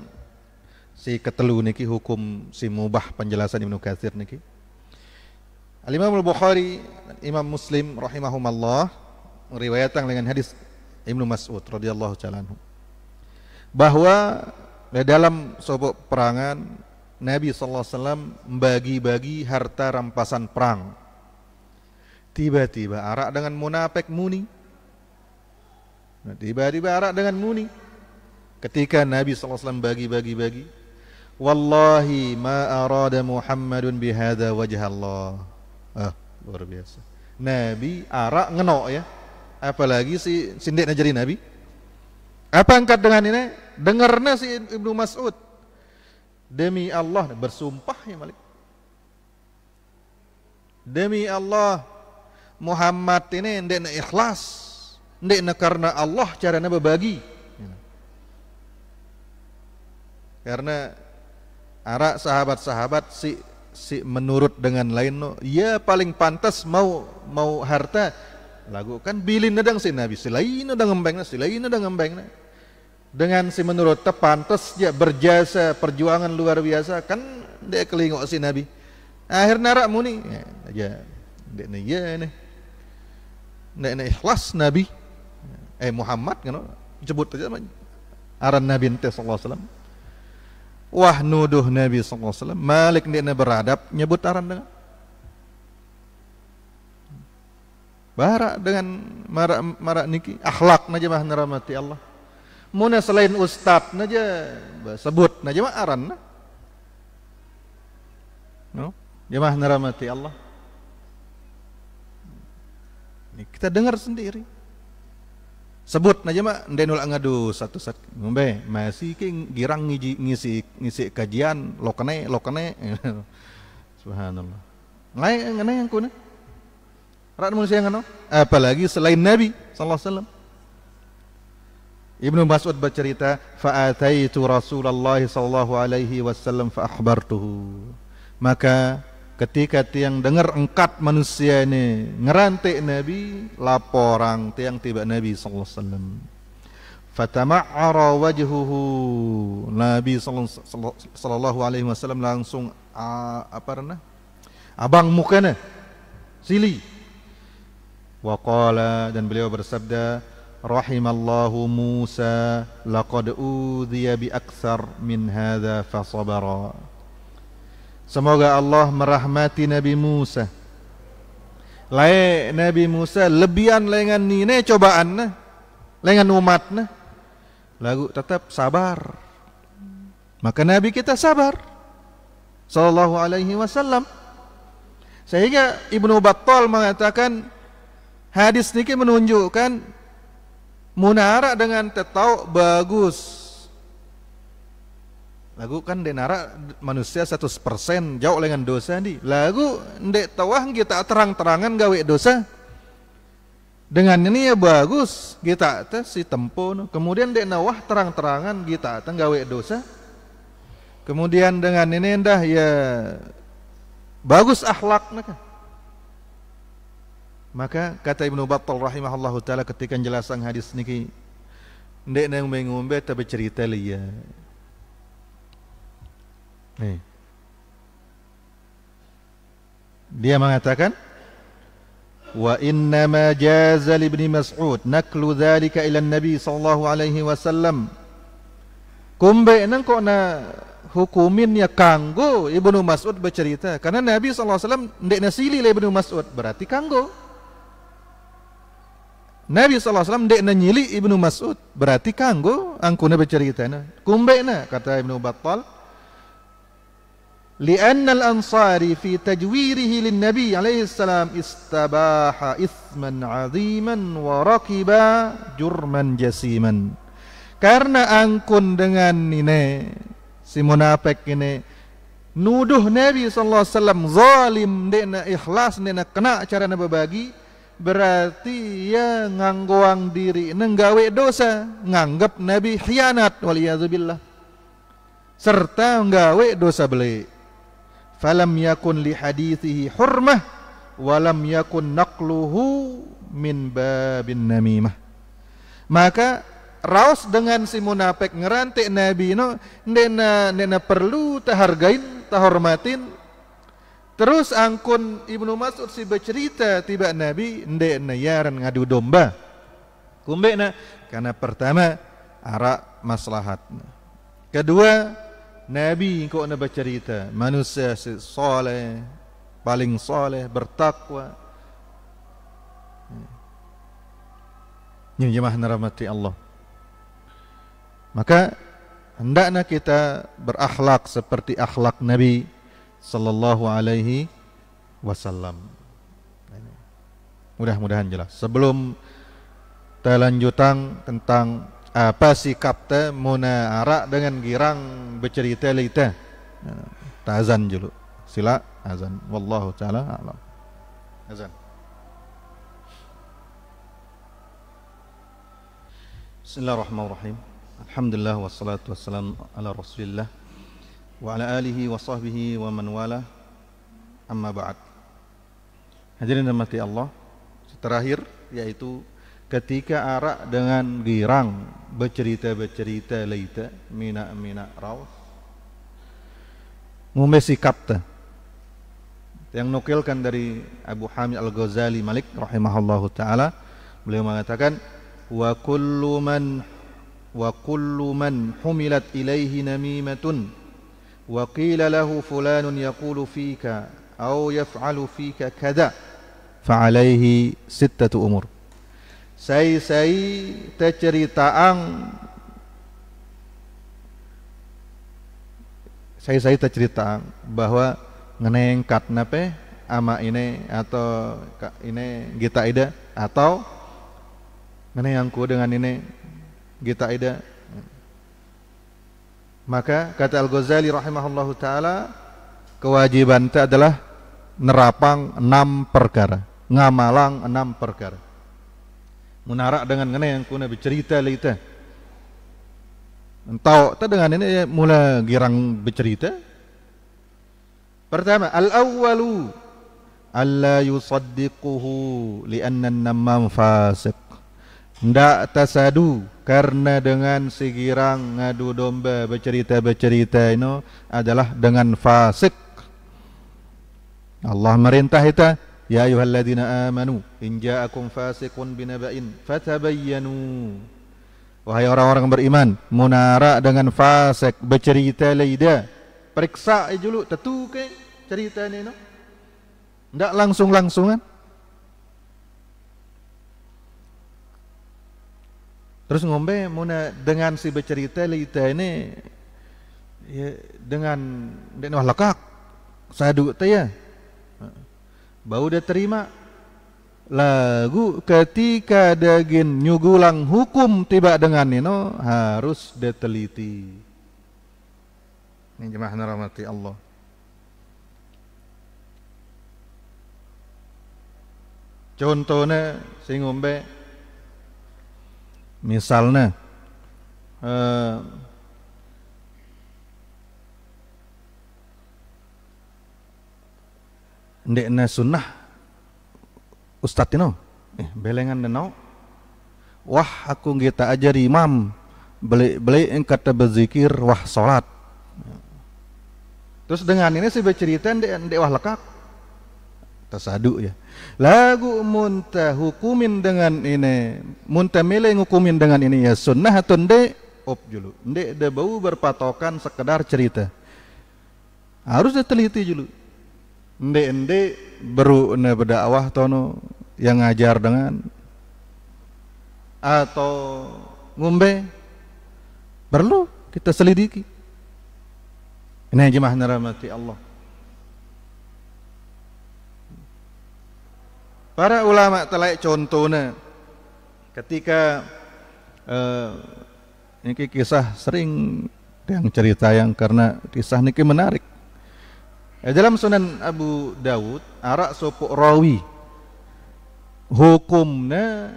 si ketelu niki hukum si mubah penjelasan Ibnu Katsir niki Al Imam Al Bukhari Imam Muslim rahimahumallah meriwayatkan dengan hadis Ibnu Mas'ud radhiyallahu taala bahwa Nah, dalam sebuah perangan Nabi sallallahu alaihi wasallam membagi-bagi harta rampasan perang. Tiba-tiba arak dengan munafik muni. tiba-tiba nah, arak dengan muni. Ketika Nabi sallallahu alaihi wasallam bagi-bagi-bagi, wallahi ma arada Muhammadun bihadza wajh Allah. Ah, luar biasa. Nabi arak ngenok ya. Apalagi si sindik jadi Nabi. Apa angkat dengan ini? dengarnya si Ibnu Mas'ud demi Allah bersumpah ya Malik demi Allah Muhammad ini ndak ikhlas ndak karena Allah caranya berbagi karena arah sahabat-sahabat si si menurut dengan lain no ya paling pantas mau mau harta lagu kan bilin nedang si nabi si lain nedang ngembeng si lain nedang ngembeng dengan si menurut tepantes dia berjasa perjuangan luar biasa kan dia kelingok si nabi akhir narak muni aja ya, dek ni ya ni dek ni ikhlas nabi ya, eh Muhammad kan oh, sebut saja aran nabi nanti sallallahu alaihi wasallam wah nuduh nabi sallallahu alaihi wasallam malik dek ni beradab nyebut aran dengan barak dengan marak marak niki akhlak najmah neramati Allah Muna selain ustaz saja sebut na jemaah aran na. No? naramati Allah. Ini kita dengar sendiri. Sebut na jemaah ndai nulak ngadu satu sat. Ngombe masih ki girang ngisi ngisi, ngisi kajian lokene lokene. Subhanallah. Ngai ngene yang kuna. Rak manusia yang ngano? Apalagi selain Nabi sallallahu alaihi wasallam. Ibnu Mas'ud bercerita, fa'ataitu Rasulullah sallallahu alaihi wasallam fa akhbartuhu. Maka ketika tiang dengar engkat manusia ini ngerantik Nabi, laporan tiang tiba Nabi sallallahu alaihi wasallam. Fatama'ara wajhuhu. Nabi sallallahu alaihi wasallam langsung apa rena? Abang mukanya sili. Wa dan beliau bersabda, رحم الله موسى لقد أوذي بأكثر من هذا فصبرا Semoga Allah merahmati Nabi Musa. Lai Nabi Musa lebihan lengan ni ne cobaan ne lengan umat ne lagu tetap sabar. Maka Nabi kita sabar. Sallallahu alaihi wasallam. Sehingga Ibnu Battal mengatakan hadis ini menunjukkan Munara dengan tetau bagus. Lagu kan denara manusia 100% jauh dengan dosa di. Lagu ndek tawah kita terang-terangan gawe dosa. Dengan ini ya bagus kita atas si tempo. Kemudian ndek nawah terang-terangan kita atas gawe dosa. Kemudian dengan ini ndah ya bagus akhlak nah, Maka kata Ibnu Battal rahimahullahu taala ketika menjelaskan hadis niki ndek nang mengombe tapi cerita liya. Nih. Dia mengatakan wa inna ma jaza li ibni mas'ud naklu dhalika ila nabi sallallahu alaihi wasallam kumbe nang kok na hukumin ya kanggo ibnu mas'ud bercerita karena nabi sallallahu alaihi wasallam ndek nasili le ibnu mas'ud berarti kanggo Nabi SAW tidak na nyili Ibnu Mas'ud berarti kanggo angkuna bercerita na kata Ibnu Battal Lianna al-ansari fi tajwirihi lin-nabi alaihi salam istabaha ithman aziman wa raqiba jurman jasiman. Karena angkun dengan ini si munafik ini nuduh Nabi saw alaihi wasallam zalim dena ikhlas dena kena cara nak berbagi berarti ya nganggoang diri nenggawe dosa nganggap nabi khianat waliyazubillah serta nenggawe dosa beli falam yakun li hadithihi hurmah walam yakun nakluhu min babin namimah maka raus dengan si munafik ngerantik nabi no nena nena perlu tahargain tahormatin Terus angkun Ibnu Mas'ud si bercerita tiba Nabi hendak nayaran ngadu domba. kumbe nak karena pertama arak maslahat. Kedua Nabi kok nak bercerita manusia si soleh paling soleh bertakwa. Ini jemaah rahmati Allah. Maka hendaknya kita berakhlak seperti akhlak Nabi sallallahu alaihi wasallam. Mudah-mudahan jelas. Sebelum terlanjutan tentang ah, apa sikap te munarak dengan girang bercerita lita. Azan dulu. Sila azan. Wallahu taala alam. Azan. Bismillahirrahmanirrahim. Alhamdulillah wassalatu wassalamu ala Rasulillah wa ala alihi wa sahbihi wa man wala amma ba'd hadirin dan mati Allah terakhir yaitu ketika arak dengan girang bercerita-bercerita leita mina mina raus mumesi kapta yang nukilkan dari Abu Hamid Al-Ghazali Malik rahimahallahu taala beliau mengatakan wa kullu man wa kullu man humilat ilaihi namimatun وقيل له فلان يقول فيك أو يفعل فيك كذا فعليه ستة أمور سي سي تشريطا سي سي تشريطا بهو ngeneng katnape ama ini atau ini kita ide atau ngeneng aku dengan ini kita ide Maka kata Al-Ghazali rahimahullahu taala kewajiban itu adalah nerapang enam perkara, ngamalang enam perkara. Munarak dengan ngene yang kuna bercerita leita. Entau tak dengan ini ya, mula girang bercerita. Pertama, al awalu alla yusaddiquhu lian anna an-namam ndak tasadu karena dengan segirang ngadu domba bercerita-bercerita ino adalah dengan fasik Allah merintah kita ya ayyuhalladzina amanu in fasikun binaba'in fatabayyanu wahai orang-orang beriman munara dengan fasik bercerita leida periksa dulu tentu ke cerita ini no? ndak langsung-langsungan Terus ngombe muna dengan si bercerita lita ini ya, dengan dia nak lekak. Saya duk ya Bau dia terima lagu ketika ada gin nyugulang hukum tiba dengan nino harus diteliti. Ini jemaah rahmati Allah. Contohnya, saya ngombe Misalnya eh, ndekna sunnah Ustadz you eh, belengan denau wah aku kita ajar imam beli-beli yang kata berzikir wah salat terus dengan ini sih bercerita ndek ndek wah lekak Tersadu ya lagu munta hukumin dengan ini munta milih hukumin dengan ini ya sunnah atau ndek op julu ndek de bau berpatokan sekedar cerita harus diteliti julu ndek ndek beru ne berdakwah tono yang ngajar dengan atau ngombe perlu kita selidiki ini jemaah naramati Allah Para ulama telah contohnya ketika eh, ini kisah sering yang cerita yang karena kisah ini menarik. Eh, dalam Sunan Abu Dawud arak sopok rawi hukumnya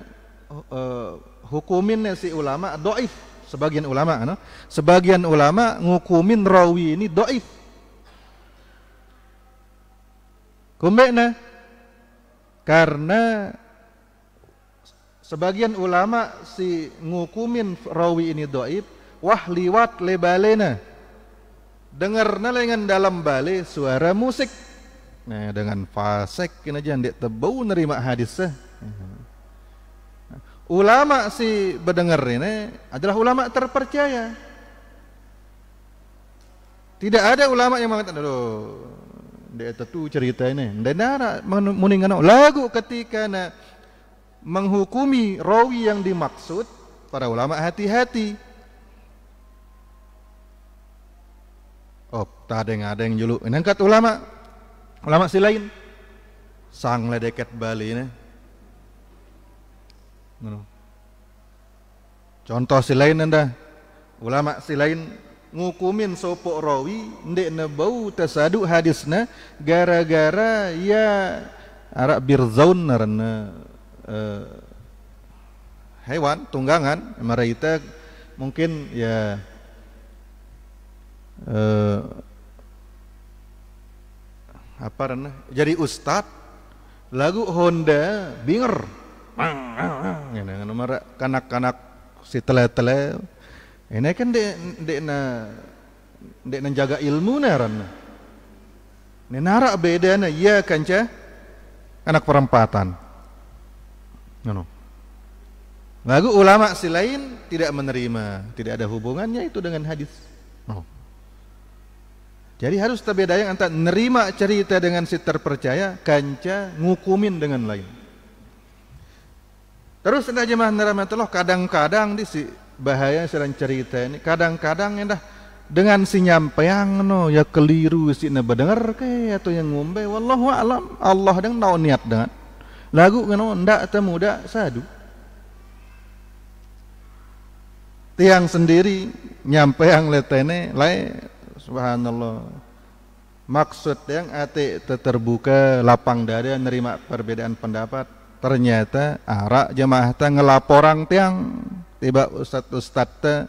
eh, hukumin si ulama doif sebagian ulama no? sebagian ulama ngukumin rawi ini doif kumbe na karena sebagian ulama si ngukumin rawi ini doib wah liwat lebalena dengar nelingan dalam balai suara musik nah dengan fasek kena jadi tebu nerima hadis ulama si berdengar ini adalah ulama terpercaya tidak ada ulama yang mengatakan dia kata tu cerita ini. Dan nak muning anak lagu ketika nak menghukumi rawi yang dimaksud para ulama hati-hati. Oh, tak ada yang ada yang julu. Nangkat ulama, ulama si lain. Sang ledeket Bali ini. Contoh si lain anda, ulama si lain ngukumin sopok rawi ndek nebau tasadu hadisna gara-gara ya arak birzaun narana uh, e, hewan tunggangan mereka mungkin ya uh, apa rana jadi ustad lagu Honda binger kanak-kanak si tele-tele ini kan dek dek na dek na jaga ilmu na ran. Ini narak beda na ya kan cah anak perempatan. Nono. Lagu ulama si lain tidak menerima, tidak ada hubungannya itu dengan hadis. Nono. Jadi harus terbeda yang antara nerima cerita dengan si terpercaya, kanca ngukumin dengan lain. Terus tentang jemaah neramatullah kadang-kadang di si bahaya selain cerita ini kadang-kadang dah dengan si nyampe yang no ya keliru si ne berdengar ke atau yang ngombe wallahu alam Allah dengan tahu niat dengan lagu ngono tidak temu ndak sadu tiang sendiri nyampe yang letene lai subhanallah maksud yang ate terbuka lapang dada nerima perbedaan pendapat ternyata arak jemaah ta ngelaporang tiang tiba Ustaz ustad te,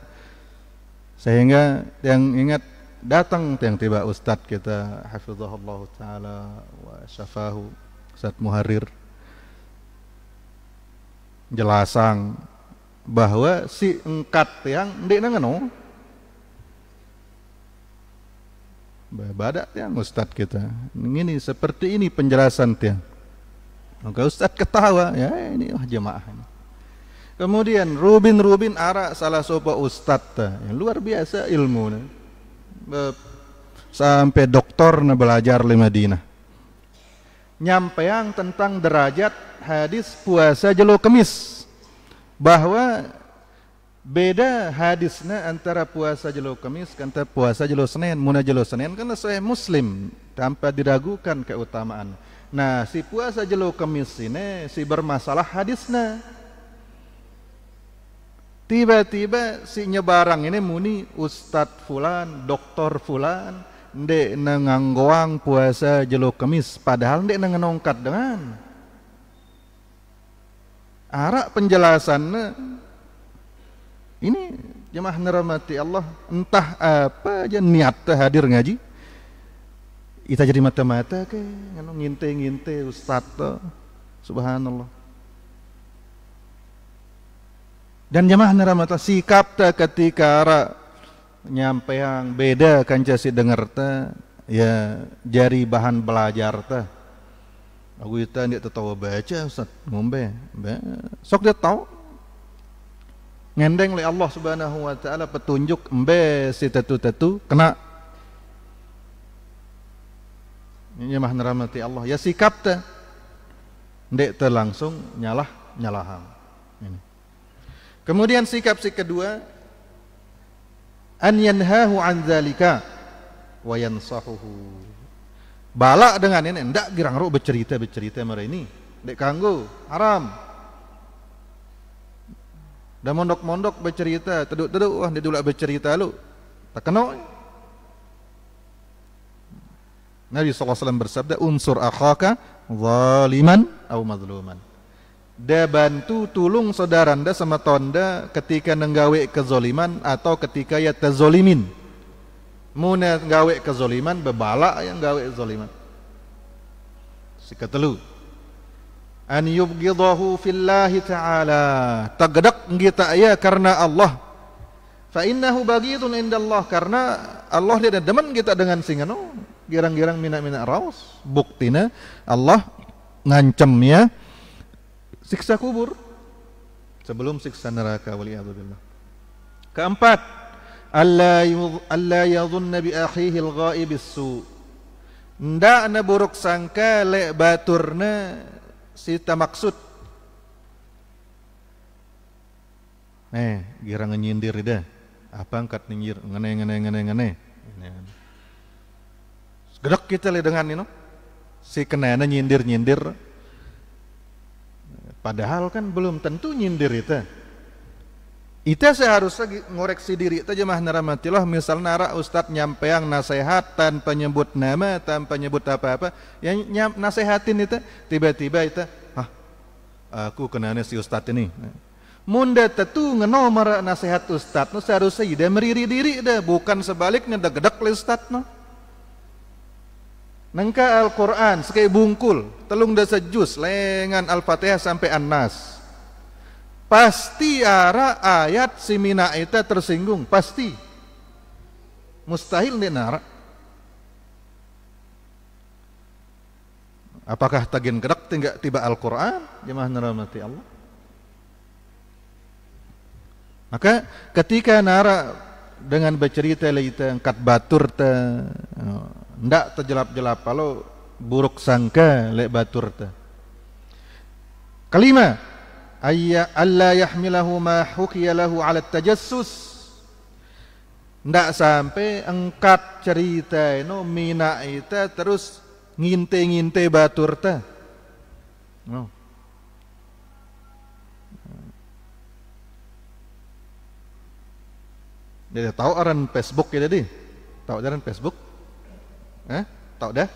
sehingga yang ingat datang yang tiba Ustaz kita hafizahullah taala wa syafahu ustad muharrir Jelasan bahwa si engkat yang ndek nang ngono Badak yang Ustaz kita ini seperti ini penjelasan tiang Maka ustad ketawa ya ini wah jemaah ini Kemudian Rubin Rubin arak salah sopo ustad yang luar biasa ilmu sampai doktor belajar di Madinah nyampe yang tentang derajat hadis puasa jelo kemis bahwa beda hadisnya antara puasa jelo kemis kanta puasa jelo senin muna jelo senin kan lah sesuai muslim tanpa diragukan keutamaan nah si puasa jelo kemis ini si bermasalah hadisnya Tiba-tiba si nyebarang ini muni Ustad Fulan, Doktor Fulan, ndek nenganggoang puasa jelo kemis, padahal ndek nengenongkat dengan arak penjelasan ini jemaah neramati Allah entah apa aja niat hadir ngaji Ita jadi mata-mata ke ngintai-ngintai ustaz subhanallah Dan jemaah nara mata sikap ta ketika ra nyampe yang beda kan jasi dengar ta ya jari bahan belajar ta. Aku itu tidak tahu baca Ustaz ngombe. Sok dia tahu ngendeng oleh Allah Subhanahu wa taala petunjuk embe si tetu tetu kena Ini mah neramati Allah ya sikap ta ndek langsung nyalah nyalahan ini Kemudian sikap si kedua an yanhahu an zalika wa yansahuhu. Balak dengan ini ndak girang ro bercerita-bercerita mare ini. Dek kanggo haram. Dan mondok-mondok bercerita, teduk-teduk wah dia bercerita lu. Tak kena. Nabi SAW bersabda unsur akhaka zaliman atau mazluman dia bantu tulung saudara anda sama tonda ketika nenggawe kezoliman atau ketika ia terzolimin. muna nenggawe kezoliman bebala yang nenggawe kezoliman si ketelu an yubgidahu fillahi ta'ala tagedak kita ya karena Allah fa innahu bagidun inda Allah karena Allah dia ada demen kita dengan singa girang-girang minak-minak raus buktina Allah ngancem ya siksa kubur sebelum siksa neraka wali waliyadzubillah keempat Allah yadhun nabi akhihi al-ghaib as buruk sangka le baturna si maksud eh gira nyindir dah apa angkat nyindir ngene ngene ngene ngene gedek kita le dengan ini si kenana nyindir nyindir Padahal kan belum tentu nyindir itu. Itu seharusnya ngoreksi diri itu jemaah naramatilah misal nara ustad nyampe yang nasihat tanpa nyebut nama tanpa nyebut apa-apa yang nyam, nasihatin itu tiba-tiba itu ah aku kenalnya si ustad ini munda tetu ngenomer nasihat ustad no, seharusnya dia meriri diri deh bukan sebaliknya deg-deg listat lah no. Nengka Al-Quran sekai bungkul Telung dasa jus lengan Al-Fatihah sampai An-Nas Pasti ara ayat si Mina itu tersinggung Pasti Mustahil dinar Apakah tagin gerak tiba tiba Al-Quran Jemaah mati Allah Maka ketika nara dengan bercerita leite kat batur te you ndak terjelap-jelap kalau buruk sangka lek batur ta kelima ayya Allah yahmilahu ma hukiya lahu ala tajassus ndak sampai engkap cerita no mina ita terus nginte-nginte batur ta no Jadi tahu orang Facebook ya tadi? Tahu orang Facebook? eh tak dah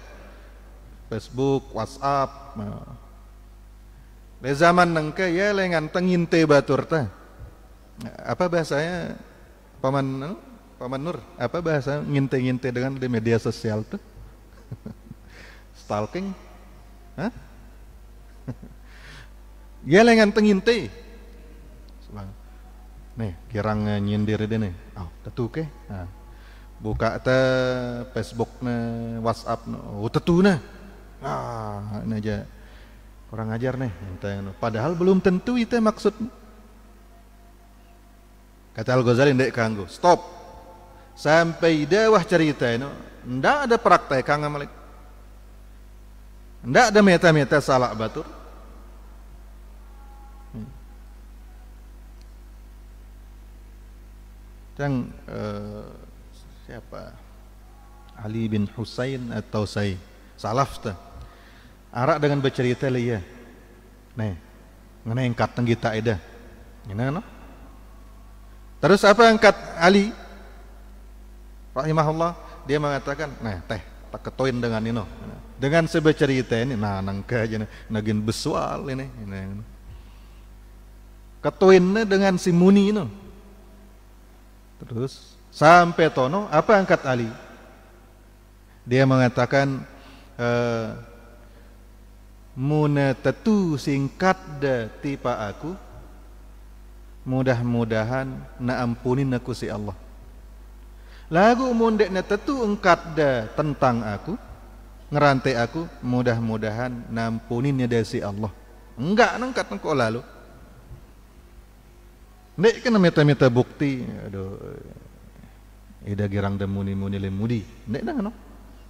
Facebook WhatsApp Le zaman nengke ya lengan te batur ta. Apa bahasanya paman anu? paman Nur? Apa bahasa nginte-nginte dengan di media sosial tuh? Stalking? Hah? ya lengan te. Nih, kirang eh, nyindir deh nih. Oh, tetuke. Eh. Nah. buka te, Facebook na WhatsApp na hutet oh, tu na ah ini aja orang ajar nih padahal belum tentu itu maksud kata Al Ghazali tidak kanggo stop sampai dewah cerita itu tidak ada praktek kang malik tidak ada meta meta salah batur yang hmm. uh, eh, siapa Ali bin Husain atau Sai salaf ta arak dengan bercerita le lah ya nih mengenai engkat tenggi tak ada ini no terus apa angkat Ali rahimahullah dia mengatakan nah teh tak ketoin dengan ino dengan sebercerita ini nah nangka aja nagin besual ini ini ketoinnya dengan si Muni ino terus sampai tono apa angkat Ali dia mengatakan uh, muna tetu singkat de tipa aku mudah-mudahan na ampunin aku si Allah lagu mundek na tetu engkat de tentang aku ngerantai aku mudah-mudahan na ampunin dia si Allah enggak nengkat engkau lalu Nek kena meta-meta bukti. Aduh, ida girang de muni muni le mudi nek nang no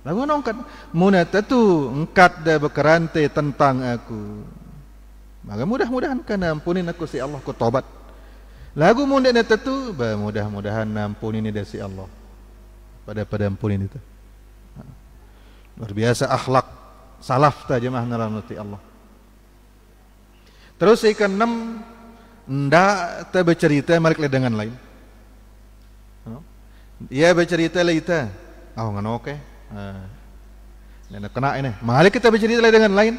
lagu nong kan muna tatu engkat de berkerante tentang aku maka mudah-mudahan kan ampunin aku si Allah ku tobat lagu munde ne tatu ba mudah-mudahan ampunin ida si Allah pada pada ampunin itu ha. luar biasa akhlak salaf ta jemaah nalanuti Allah terus ikan 6 ndak ta bercerita mereka dengan lain Ya, bercerita lah kita. Oh, ngan oke. Uh. Ah. Nenek kena ini. Mari kita bercerita lah dengan lain.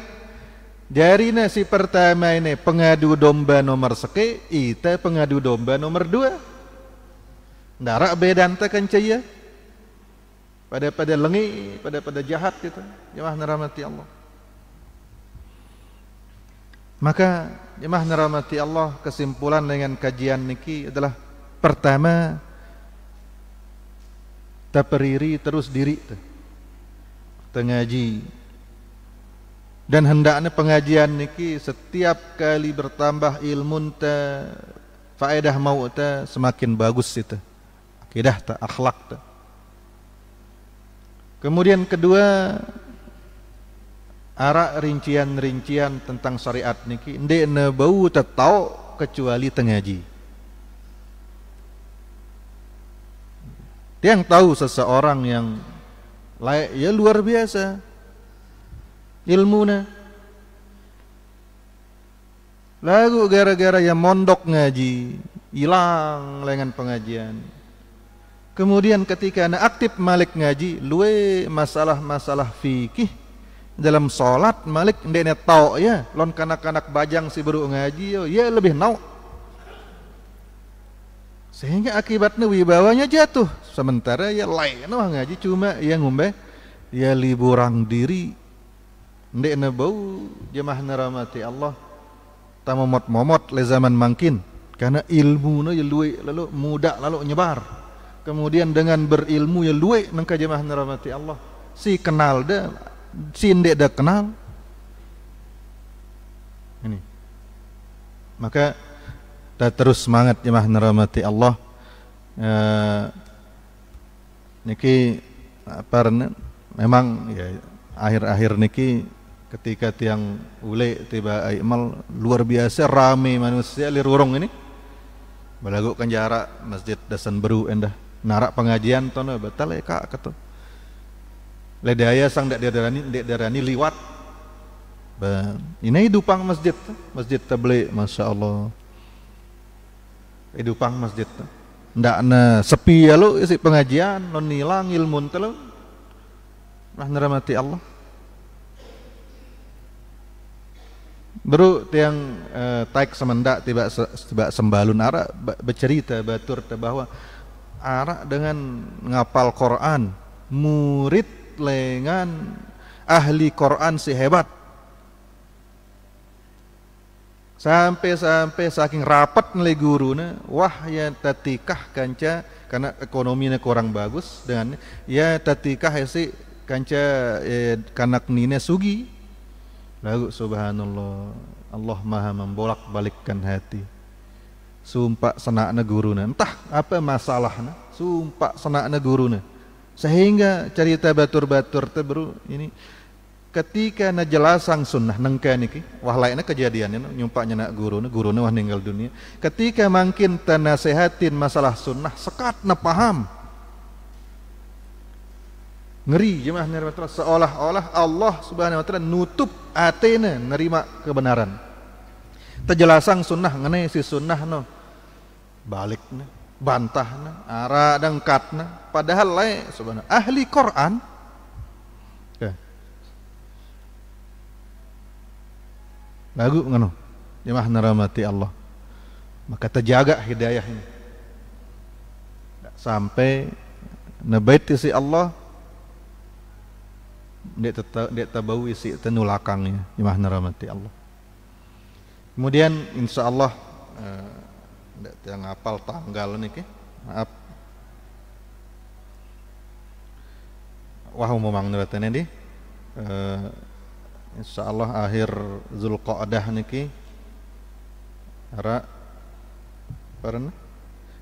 Dari ini si pertama ini, pengadu domba nomor seke, kita pengadu domba nomor dua. Darak beda antar kencaya. Pada-pada lengi, pada-pada jahat kita. Ya Jemaah rahmati Allah. Maka ya jemaah rahmati Allah kesimpulan dengan kajian niki adalah pertama Taperiri terus diri tu. Tengaji dan hendaknya pengajian niki setiap kali bertambah ilmu ta faedah mau ta semakin bagus itu. Akidah ta akhlak ta. Kemudian kedua arah rincian-rincian tentang syariat niki ndek ne bau ta tau kecuali tengaji. Dia yang tahu seseorang yang layak, ya luar biasa ilmunya. Lagu gara-gara yang mondok ngaji, hilang lengan pengajian. Kemudian ketika anak aktif malik ngaji, luwe masalah-masalah fikih dalam solat malik dia tahu ya, lon kanak-kanak bajang si beru ngaji, oh ya lebih nau. Sehingga akibatnya wibawanya jatuh, sementara ya lain lah ngaji cuma ya ngumbeh ya liburan diri ndek na jemaah neramati Allah tak momot le zaman mangkin karena ilmu na ya luwe lalu muda lalu nyebar kemudian dengan berilmu ya luwe nengka jemaah neramati Allah si kenal de si ndek de kenal ini maka kita terus semangat jemaah neramati Allah eh, niki apa memang ya akhir-akhir niki ketika tiang ule tiba Aimal luar biasa ramai manusia lirurung ini belagu jarak masjid dasan beru endah narak pengajian tono betal ya kak ketu ledaya lah, sang dak darani dak darani liwat ba ini dupang masjid masjid tebeli masya Allah dupang masjid ndak na sepi ya lo isi pengajian non nilang ilmu telo nah neramati Allah baru tiang eh, taik semendak tiba tiba sembalun arak bercerita batur bahwa arak dengan ngapal Quran murid lengan ahli Quran si hebat sampai-sampai saking rapat nilai guru na wah ya tatikah kanca karena ekonomi na kurang bagus dengan ya tatikah ya si kanca eh, kanak nina sugi lagu subhanallah Allah maha membolak balikkan hati sumpah senak na guru na entah apa masalah na sumpah senak na guru na sehingga cerita batur-batur terbaru ini ketika na jelas sang sunnah nengke niki wah lainnya kejadiannya no, nyumpaknya nak guru na, guru na wah ninggal dunia ketika mungkin makin sehatin masalah sunnah sekat na paham ngeri jemaah nerima seolah-olah Allah subhanahu wa taala nutup atene nerima kebenaran terjelasan sunnah ngene si sunnah no balik bantah arah dengkat katna padahal lain sebenarnya ahli Quran Baru ngono. Jemaah nerahmati Allah. Maka terjaga hidayah ini. Tak sampai nebaiti si Allah dia tetap dia tabau isi tenulakangnya jemaah nerahmati Allah. Kemudian insyaallah ndak uh, eh, tiang apal tanggal niki. Maaf. Wah umum mang nerate Uh, insyaallah akhir Zulqa'dah niki ara pernah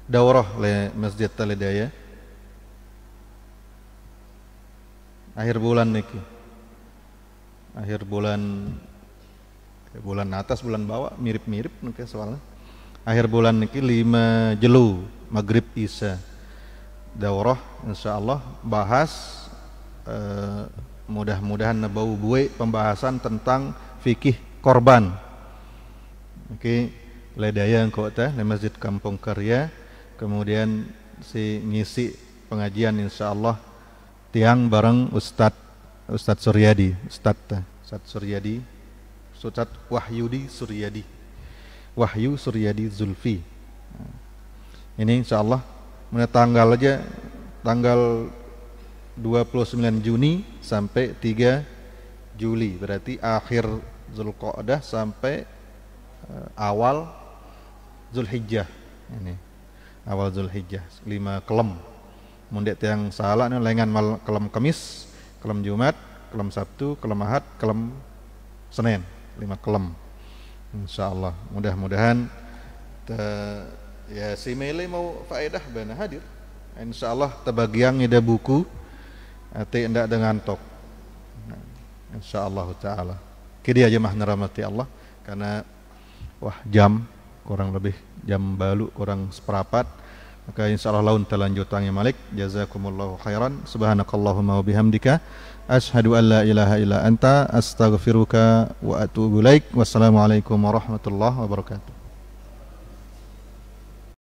daurah le Masjid Talidaya akhir bulan niki akhir bulan bulan atas bulan bawah mirip-mirip niki soalnya akhir bulan niki lima jelu maghrib isa daurah insyaallah bahas eh, mudah-mudahan nebau gue pembahasan tentang fikih korban. Okey, okay. ledaya engkau teh, le masjid kampung karya, kemudian si ngisi pengajian insya Allah tiang bareng Ustaz Ustaz Suryadi, Ustaz Ustad eh, Ustaz Suryadi, Ustaz Wahyudi Suryadi, Wahyu Suryadi Zulfi. Ini insya Allah, mana tanggal aja tanggal 29 Juni sampai 3 Juli berarti akhir Zulqa'dah sampai uh, awal Zulhijjah ini awal Zulhijjah lima kelem mundek yang salah nih lengan mal kelem Kamis kelem Jumat kelem Sabtu kelem Ahad kelem Senin lima kelem Insya Allah mudah-mudahan eh, ya si Mele mau faedah bana hadir Insya Allah tebagiang ada buku Hati tidak ada ngantuk. Insyaallah taala. Kini aja mah neramati Allah karena wah jam kurang lebih jam balu kurang seperempat. Maka insyaallah laun telanjutang tangi Malik. Jazakumullahu khairan. Subhanakallahumma wa bihamdika asyhadu an ilaha illa anta astaghfiruka wa atuubu ilaik. Wassalamualaikum warahmatullahi wabarakatuh.